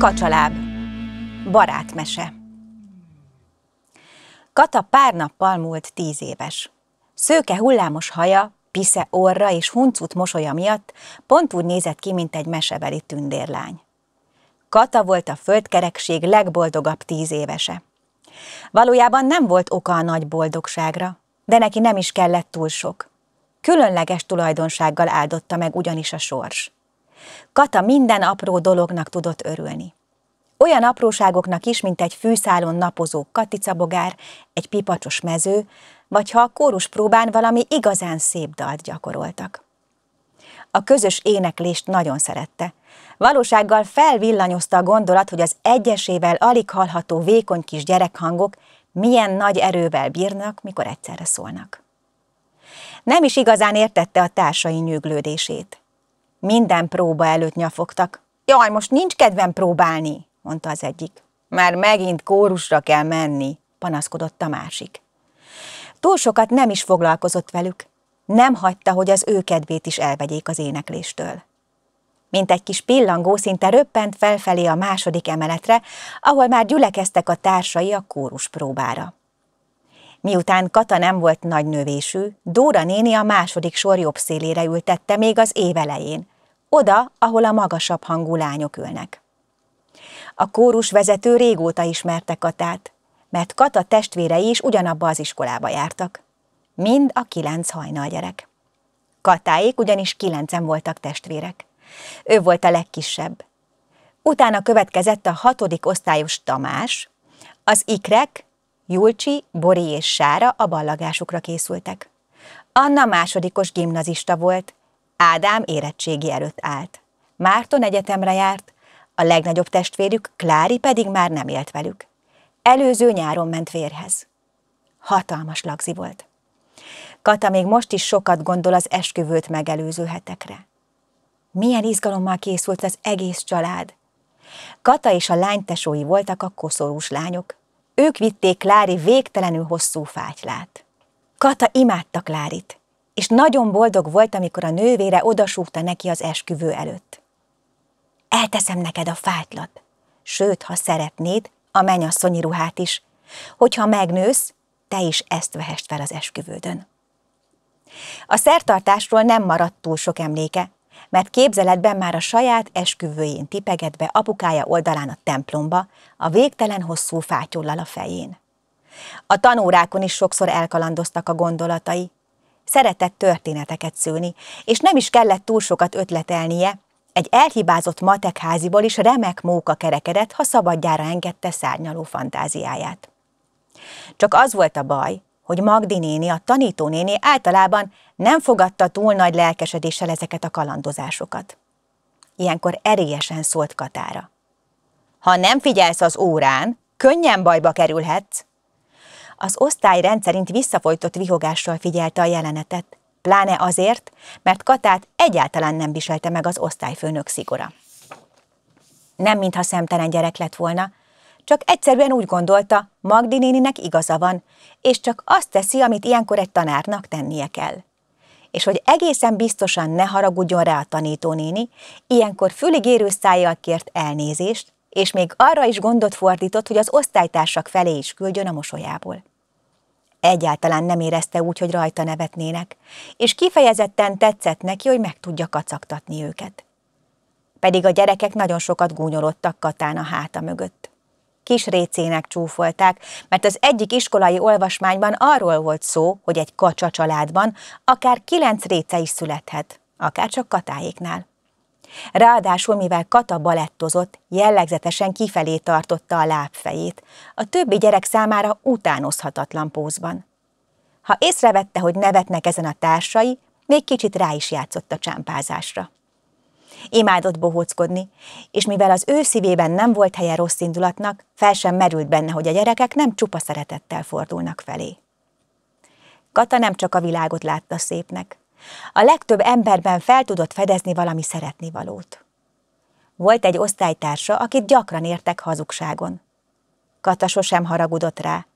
Kacsaláb. Barátmese. Kata pár nappal múlt tíz éves. Szőke hullámos haja, pisze orra és huncut mosolya miatt pont úgy nézett ki, mint egy mesebeli tündérlány. Kata volt a földkerekség legboldogabb tíz évese. Valójában nem volt oka a nagy boldogságra, de neki nem is kellett túl sok. Különleges tulajdonsággal áldotta meg ugyanis a sors. Kata minden apró dolognak tudott örülni. Olyan apróságoknak is, mint egy fűszálon napozó katicabogár, egy pipacsos mező, vagy ha a kórus próbán valami igazán szép dalt gyakoroltak. A közös éneklést nagyon szerette. Valósággal felvillanyozta a gondolat, hogy az egyesével alig hallható vékony kis gyerekhangok milyen nagy erővel bírnak, mikor egyszerre szólnak. Nem is igazán értette a társai nyűglődését. Minden próba előtt nyafogtak. Jaj, most nincs kedvem próbálni! mondta az egyik. Már megint kórusra kell menni, panaszkodott a másik. Túl sokat nem is foglalkozott velük, nem hagyta, hogy az ő kedvét is elvegyék az énekléstől. Mint egy kis pillangó szinte röppent felfelé a második emeletre, ahol már gyülekeztek a társai a kórus próbára. Miután Kata nem volt nagy növésű, Dóra néni a második sor jobb szélére ültette még az évelején, oda, ahol a magasabb hangú lányok ülnek. A kórus vezető régóta ismerte Katát, mert Kata testvérei is ugyanabba az iskolába jártak. Mind a kilenc gyerek. Katáék ugyanis kilencen voltak testvérek. Ő volt a legkisebb. Utána következett a hatodik osztályos Tamás, az ikrek, Julcsi, Bori és Sára a ballagásukra készültek. Anna másodikos gimnazista volt, Ádám érettségi előtt állt. Márton egyetemre járt, a legnagyobb testvérük, Klári pedig már nem élt velük. Előző nyáron ment vérhez. Hatalmas lagzi volt. Kata még most is sokat gondol az esküvőt megelőző hetekre. Milyen izgalommal készült az egész család. Kata és a lány tesói voltak a koszorús lányok. Ők vitték Klári végtelenül hosszú fátylát. Kata imádta Klárit, és nagyon boldog volt, amikor a nővére odasúgta neki az esküvő előtt elteszem neked a fájtlat. Sőt, ha szeretnéd, a mennyasszonyi ruhát is. Hogyha megnősz, te is ezt vehest fel az esküvődön. A szertartásról nem maradt túl sok emléke, mert képzeletben már a saját esküvőjén tipeget be apukája oldalán a templomba, a végtelen hosszú fátyollal a fején. A tanórákon is sokszor elkalandoztak a gondolatai. Szeretett történeteket szőni, és nem is kellett túl sokat ötletelnie, egy elhibázott matekháziból is remek móka kerekedett, ha szabadjára engedte szárnyaló fantáziáját. Csak az volt a baj, hogy Magdi néni, a tanítónéni általában nem fogadta túl nagy lelkesedéssel ezeket a kalandozásokat. Ilyenkor erélyesen szólt Katára. Ha nem figyelsz az órán, könnyen bajba kerülhetsz. Az osztály rendszerint visszafolytott vihogással figyelte a jelenetet, Pláne azért, mert Katát egyáltalán nem viselte meg az osztályfőnök szigora. Nem mintha szemtelen gyerek lett volna, csak egyszerűen úgy gondolta, Magdi néninek igaza van, és csak azt teszi, amit ilyenkor egy tanárnak tennie kell. És hogy egészen biztosan ne haragudjon rá a tanítónéni, ilyenkor fülig érő szájjal kért elnézést, és még arra is gondot fordított, hogy az osztálytársak felé is küldjön a mosolyából. Egyáltalán nem érezte úgy, hogy rajta nevetnének, és kifejezetten tetszett neki, hogy meg tudja kacagtatni őket. Pedig a gyerekek nagyon sokat gúnyolódtak Katán a háta mögött. Kis récének csúfolták, mert az egyik iskolai olvasmányban arról volt szó, hogy egy kacsa családban akár kilenc réce is születhet, akár csak katáéknál. Ráadásul, mivel Kata balettozott, jellegzetesen kifelé tartotta a lábfejét, a többi gyerek számára utánozhatatlan pózban. Ha észrevette, hogy nevetnek ezen a társai, még kicsit rá is játszott a csámpázásra. Imádott bohóckodni, és mivel az ő szívében nem volt helye rossz indulatnak, fel sem merült benne, hogy a gyerekek nem csupa szeretettel fordulnak felé. Kata nem csak a világot látta szépnek, a legtöbb emberben fel tudott fedezni valami szeretnivalót. Volt egy osztálytársa, akit gyakran értek hazugságon. Kata sosem haragudott rá.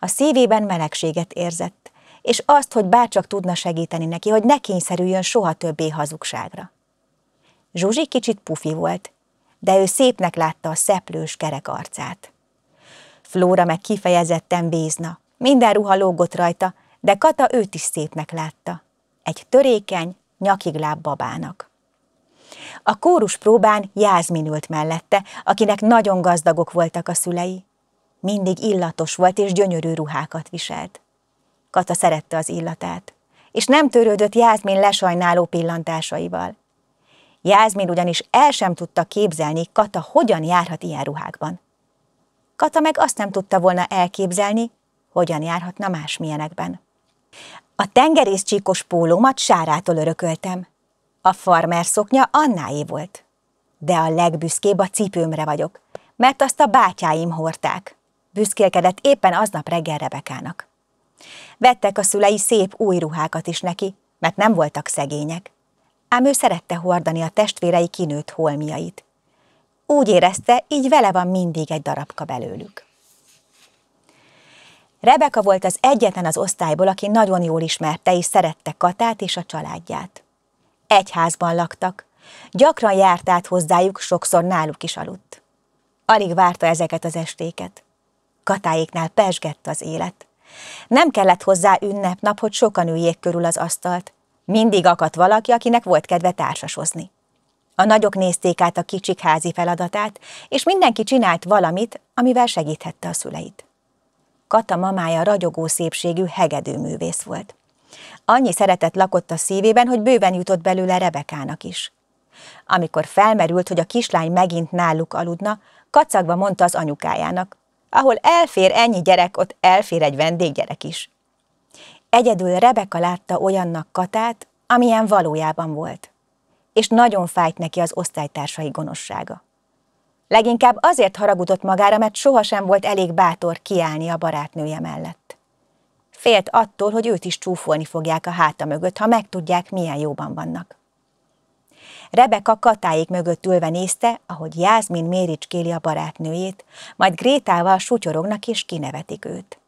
A szívében melegséget érzett, és azt, hogy bárcsak tudna segíteni neki, hogy ne kényszerüljön soha többé hazugságra. Zsuzsi kicsit pufi volt, de ő szépnek látta a szeplős kerek arcát. Flóra meg kifejezetten bézna, Minden ruha lógott rajta, de Kata őt is szépnek látta egy törékeny, nyakig babának. A kórus próbán Jázmin ült mellette, akinek nagyon gazdagok voltak a szülei. Mindig illatos volt és gyönyörű ruhákat viselt. Kata szerette az illatát, és nem törődött Jázmin lesajnáló pillantásaival. Jázmin ugyanis el sem tudta képzelni, Kata hogyan járhat ilyen ruhákban. Kata meg azt nem tudta volna elképzelni, hogyan járhatna másmilyenekben. A tengerészcsíkos pólómat sárától örököltem. A farmer szoknya Annáé volt. De a legbüszkébb a cipőmre vagyok, mert azt a bátyáim hordták. Büszkélkedett éppen aznap reggel Rebekának. Vettek a szülei szép új ruhákat is neki, mert nem voltak szegények. Ám ő szerette hordani a testvérei kinőtt holmiait. Úgy érezte, így vele van mindig egy darabka belőlük. Rebeka volt az egyetlen az osztályból, aki nagyon jól ismerte és szerette Katát és a családját. Egy házban laktak, gyakran járt át hozzájuk, sokszor náluk is aludt. Alig várta ezeket az estéket. Katáéknál pesgett az élet. Nem kellett hozzá ünnepnap, hogy sokan üljék körül az asztalt. Mindig akadt valaki, akinek volt kedve társasozni. A nagyok nézték át a kicsik házi feladatát, és mindenki csinált valamit, amivel segíthette a szüleit. Kata mamája ragyogó szépségű hegedűművész volt. Annyi szeretet lakott a szívében, hogy bőven jutott belőle Rebekának is. Amikor felmerült, hogy a kislány megint náluk aludna, kacagva mondta az anyukájának, ahol elfér ennyi gyerek, ott elfér egy vendéggyerek is. Egyedül Rebeka látta olyannak Katát, amilyen valójában volt. És nagyon fájt neki az osztálytársai gonoszsága. Leginkább azért haragudott magára, mert sohasem volt elég bátor kiállni a barátnője mellett. Félt attól, hogy őt is csúfolni fogják a háta mögött, ha megtudják, milyen jóban vannak. Rebeka katáik mögött ülve nézte, ahogy Jászmin méricskéli a barátnőjét, majd Grétával sutyorognak és kinevetik őt.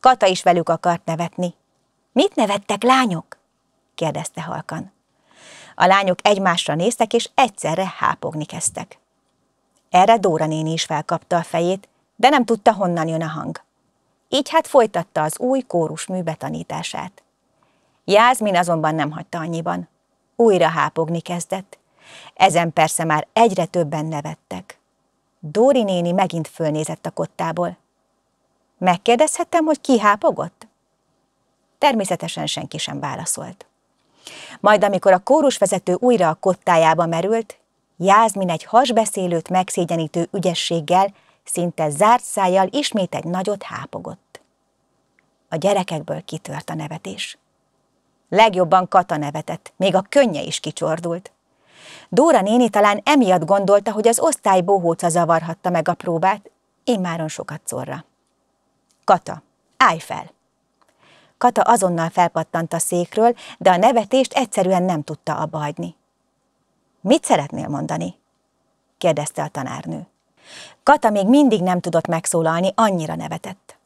Kata is velük akart nevetni. Mit nevettek, lányok? kérdezte halkan. A lányok egymásra néztek, és egyszerre hápogni kezdtek. Erre Dóra néni is felkapta a fejét, de nem tudta, honnan jön a hang. Így hát folytatta az új kórusmű betanítását. Jázmin azonban nem hagyta annyiban. Újra hápogni kezdett. Ezen persze már egyre többen nevettek. Dóri néni megint fölnézett a kottából. Megkérdezhettem, hogy ki hápogott? Természetesen senki sem válaszolt. Majd amikor a kórusvezető újra a kottájába merült, Jázmin egy hasbeszélőt megszégyenítő ügyességgel, szinte zárt szájjal ismét egy nagyot hápogott. A gyerekekből kitört a nevetés. Legjobban Kata nevetett, még a könnye is kicsordult. Dóra néni talán emiatt gondolta, hogy az osztály bohóca zavarhatta meg a próbát, immáron sokat szorra. Kata, állj fel! Kata azonnal felpattant a székről, de a nevetést egyszerűen nem tudta abbahagyni. Mit szeretnél mondani? kérdezte a tanárnő. Kata még mindig nem tudott megszólalni, annyira nevetett.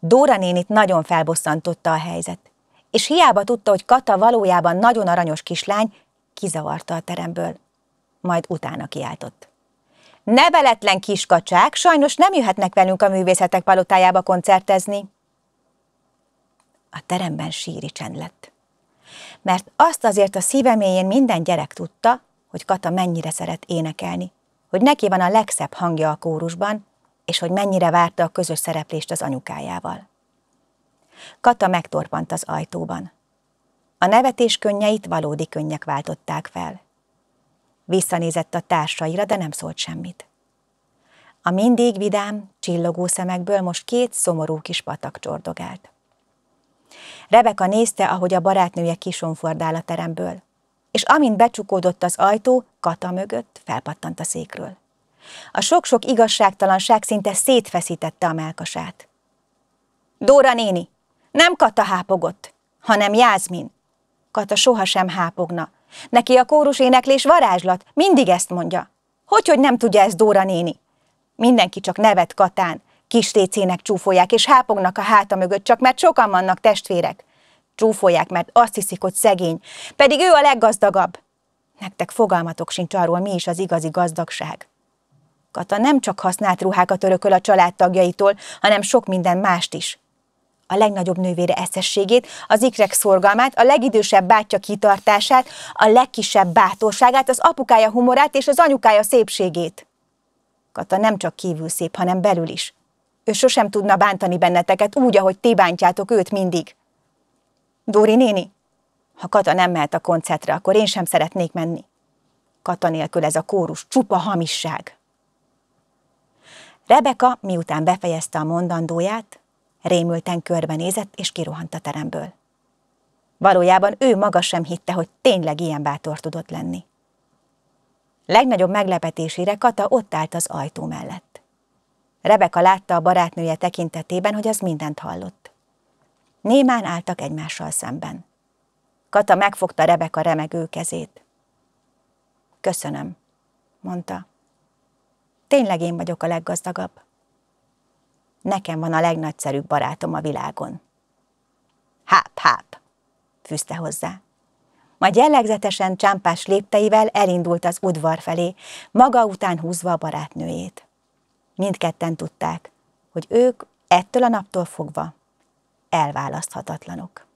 Dóra nénit nagyon felbosszantotta a helyzet, és hiába tudta, hogy Kata valójában nagyon aranyos kislány, kizavarta a teremből. Majd utána kiáltott. Neveletlen kiskacsák, sajnos nem jöhetnek velünk a művészetek palotájába koncertezni. A teremben síri csend lett. Mert azt azért a szíveméjén minden gyerek tudta, hogy Kata mennyire szeret énekelni, hogy neki van a legszebb hangja a kórusban, és hogy mennyire várta a közös szereplést az anyukájával. Kata megtorpant az ajtóban. A nevetés könnyeit valódi könnyek váltották fel. Visszanézett a társaira, de nem szólt semmit. A mindig vidám, csillogó szemekből most két szomorú kis patak csordogált. Rebeka nézte, ahogy a barátnője kisonfordál a teremből és amint becsukódott az ajtó, Kata mögött felpattant a székről. A sok-sok igazságtalanság szinte szétfeszítette a melkasát. Dóra néni, nem Kata hápogott, hanem Jázmin. Kata sohasem hápogna. Neki a kórus éneklés varázslat, mindig ezt mondja. Hogyhogy nem tudja ezt Dóra néni? Mindenki csak nevet Katán, kis técének csúfolják, és hápognak a háta mögött, csak mert sokan vannak testvérek csúfolják, mert azt hiszik, hogy szegény. Pedig ő a leggazdagabb. Nektek fogalmatok sincs arról, mi is az igazi gazdagság. Kata nem csak használt ruhákat örököl a családtagjaitól, hanem sok minden mást is. A legnagyobb nővére eszességét, az ikrek szorgalmát, a legidősebb bátyja kitartását, a legkisebb bátorságát, az apukája humorát és az anyukája szépségét. Kata nem csak kívül szép, hanem belül is. Ő sosem tudna bántani benneteket úgy, ahogy ti bántjátok őt mindig. Dóri néni, ha Kata nem mehet a koncertre, akkor én sem szeretnék menni. Kata nélkül ez a kórus csupa hamisság. Rebeka, miután befejezte a mondandóját, rémülten körbenézett és kirohant a teremből. Valójában ő maga sem hitte, hogy tényleg ilyen bátor tudott lenni. Legnagyobb meglepetésére Kata ott állt az ajtó mellett. Rebeka látta a barátnője tekintetében, hogy az mindent hallott. Némán álltak egymással szemben. Kata megfogta Rebeka remegő kezét. Köszönöm, mondta. Tényleg én vagyok a leggazdagabb. Nekem van a legnagyszerűbb barátom a világon. Háp, háp, fűzte hozzá. Majd jellegzetesen csámpás lépteivel elindult az udvar felé, maga után húzva a barátnőjét. Mindketten tudták, hogy ők ettől a naptól fogva elválaszthatatlanok.